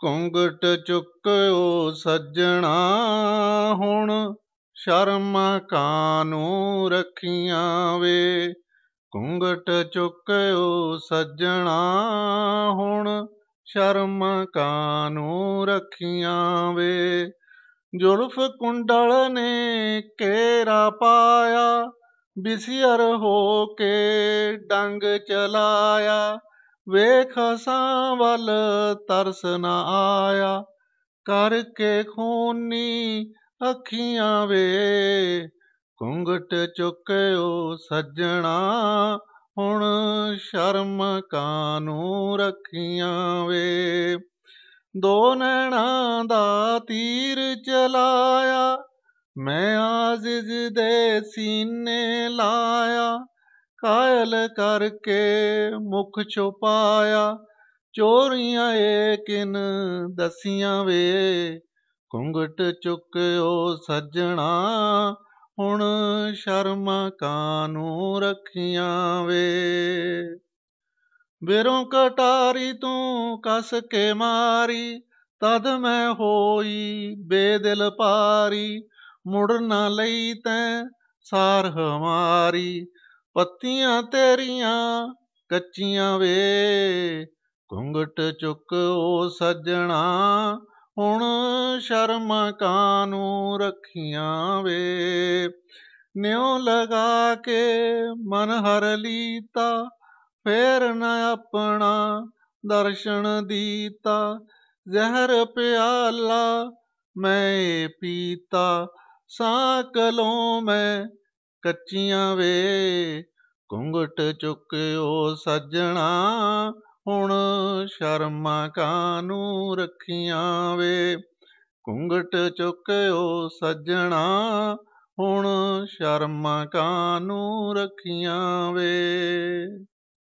ਕੁੰਗਟ ਚੁੱਕਿਓ ਸੱਜਣਾ ਹੁਣ ਸ਼ਰਮ ਕਾਨੂੰ ਰੱਖੀਆਂ ਵੇ ਕੁੰਗਟ ਚੁੱਕਿਓ ਸੱਜਣਾ ਹੁਣ ਸ਼ਰਮ ਕਾਨੂੰ ਰੱਖੀਆਂ ਵੇ ਜ਼ੁਲਫ ਕੁੰਡਲ ਨੇ ਕੇਰਾ ਪਾਇਆ ਬਿਸਿਰ ਹੋ ਕੇ ਡੰਗ ਚਲਾਇਆ ਵੇਖ ਅਸਾਂ ਵੱਲ ਤਰਸ ਨਾ ਆਇਆ ਕਰਕੇ ਖੂਨੀ ਅੱਖੀਆਂ ਵੇ ਕੁੰਗਟ ਚੁੱਕਿਓ ਸੱਜਣਾ ਹੁਣ ਸ਼ਰਮ ਕਾਨੂੰ ਰੱਖੀਆਂ ਵੇ ਦੋ ਨੈਣਾ ਦਾ ਤੀਰ ਚਲਾਇਆ ਮੈਂ ਆਜ਼ਿਜ਼ ਦੇ ਸੀਨੇ ਲਾਇਆ ਕਾਇਲ ਕਰਕੇ ਮੁਖ ਛੁਪਾਇਆ ਚੋਰੀਆਂ ਏ ਕਿਨ ਦਸੀਆਂ ਵੇ ਕੁੰਗਟ ਚੁੱਕਿਓ ਸੱਜਣਾ ਹੁਣ ਸ਼ਰਮ ਕਾਨੂੰ ਰੱਖੀਆਂ ਵੇ ਬੇਰੋਂ ਕਟਾਰੀ ਤੂੰ ਕਸ ਕੇ ਮਾਰੀ ਤਦ ਮੈਂ ਹੋਈ ਬੇਦਿਲ ਪਾਰੀ ਮੁੜ ਨਾ ਲਈ ਤੈ ਸਾਰ ਹਮਾਰੀ ਪੱਤੀਆਂ ਤੇਰੀਆਂ ਕੱਚੀਆਂ ਵੇ ਘੁੰਗਟ ਚੁੱਕ ਓ ਸੱਜਣਾ ਹੁਣ ਸ਼ਰਮ ਕਾਨੂੰ ਰੱਖੀਆਂ ਵੇ ਨਿਉ ਲਗਾ ਕੇ ਮਨ ਹਰ ਲੀਤਾ ਫੇਰ ਨ ਆਪਣਾ ਦਰਸ਼ਨ ਦੀਤਾ ਜ਼ਹਿਰ ਪਿਆਲਾ ਮੈਂ ਪੀਤਾ ਸਾਕਲੋਂ ਮੈਂ ਕੱਚੀਆਂ ਵੇ ਘੁੰਗਟ ਚੁੱਕਿਓ ਸੱਜਣਾ ਹੁਣ ਸ਼ਰਮਾਂ ਕਾਨੂੰ ਰੱਖੀਆਂ ਵੇ ਘੁੰਗਟ ਚੁੱਕਿਓ ਸੱਜਣਾ ਹੁਣ ਸ਼ਰਮਾਂ ਕਾਨੂੰ ਰੱਖੀਆਂ ਵੇ